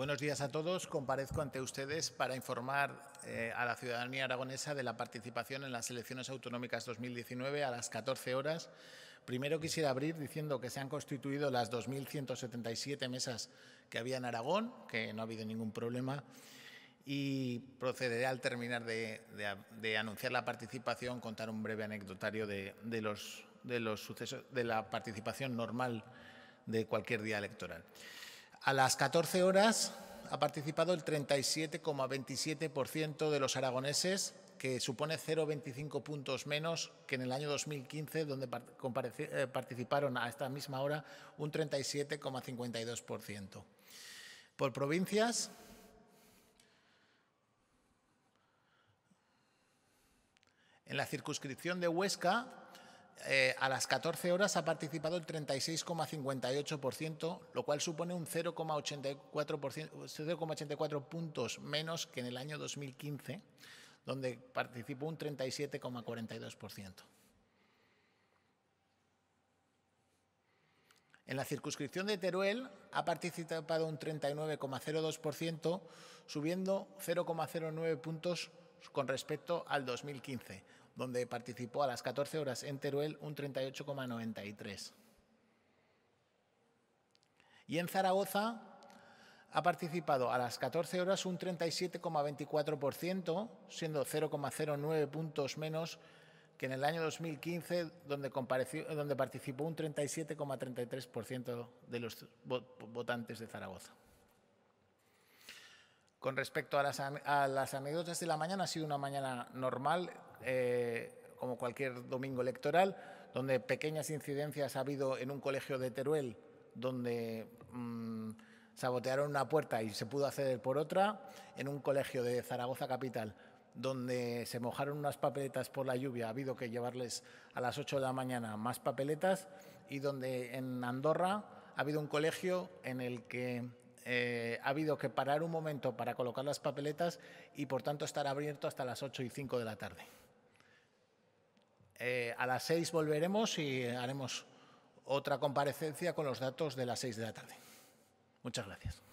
Buenos días a todos. Comparezco ante ustedes para informar eh, a la ciudadanía aragonesa de la participación en las elecciones autonómicas 2019 a las 14 horas. Primero quisiera abrir diciendo que se han constituido las 2.177 mesas que había en Aragón, que no ha habido ningún problema, y procederé al terminar de, anunciar la participación, contar un breve anecdotario de, los sucesos, de la participación normal de cualquier día electoral. A las 14 horas ha participado el 37,27% de los aragoneses, que supone 0,25 puntos menos que en el año 2015, donde eh, participaron a esta misma hora un 37,52%. Por provincias, en la circunscripción de Huesca, eh, a las 14 horas ha participado el 36,58%, lo cual supone un 0,84 puntos menos que en el año 2015, donde participó un 37,42%. En la circunscripción de Teruel ha participado un 39,02%, subiendo 0,09 puntos con respecto al 2015, donde participó a las 14 horas en Teruel un 38,93. Y en Zaragoza ha participado a las 14 horas un 37,24%, siendo 0,09 puntos menos que en el año 2015, donde, participó un 37,33% de los votantes de Zaragoza. Con respecto a las, a anécdotas de la mañana, ha sido una mañana normal, eh, como cualquier domingo electoral, donde pequeñas incidencias ha habido en un colegio de Teruel, donde mm, sabotearon una puerta y se pudo acceder por otra, en un colegio de Zaragoza Capital, donde se mojaron unas papeletas por la lluvia, ha habido que llevarles a las 8 de la mañana más papeletas, y donde en Andorra ha habido un colegio en el que eh, ha habido que parar un momento para colocar las papeletas y por tanto estar abierto hasta las 8 y 5 de la tarde. Eh, a las 6 volveremos y haremos otra comparecencia con los datos de las 6 de la tarde. Muchas gracias.